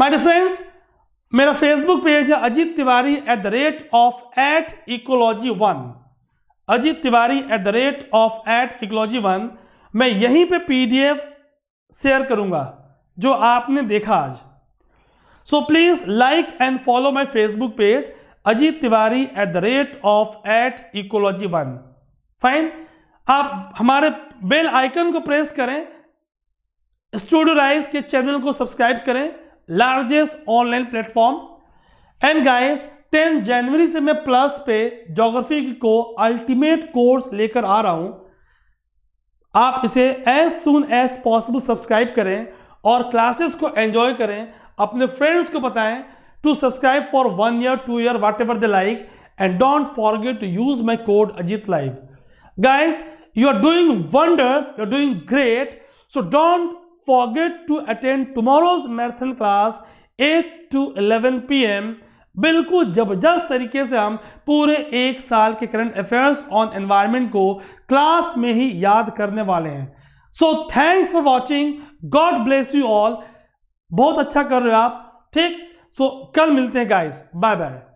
my dear friends मेरा Facebook page है Ajit Tiwari at the rate of at ecology one Ajit Tiwari at the rate of at ecology one मैं यहीं पे PDF share करूंगा जो आपने देखा आज so please like and follow my Facebook page Ajit Tiwari at the rate of at ecology one fine आप हमारे बेल आइकन को प्रेस करें स्टूडियो राइज के चैनल को सब्सक्राइब करें largest online platform and guys 10 जनवरी से मैं प्लस पे जोग्राफी को अल्टीमेट कोर्स लेकर आ रहा हूं आप इसे as soon as possible subscribe करें और क्लासेस को एंजॉय करें अपने फ्रेंड्स को बताएं to subscribe for one year two year whatever the like and don't forget to use my code Ajit live guys you are doing wonders you are doing great so don't forget to attend tomorrow's marathon class 8 to 11 pm बिल्कुल जबरदस्त तरीके से हम पूरे एक साल के current affairs on environment को क्लास में ही याद करने वाले हैं so thanks for watching God bless you all बहुत अच्छा कर रहे हो आप ठीक सो so, कल मिलते हैं गाइस बाय बाय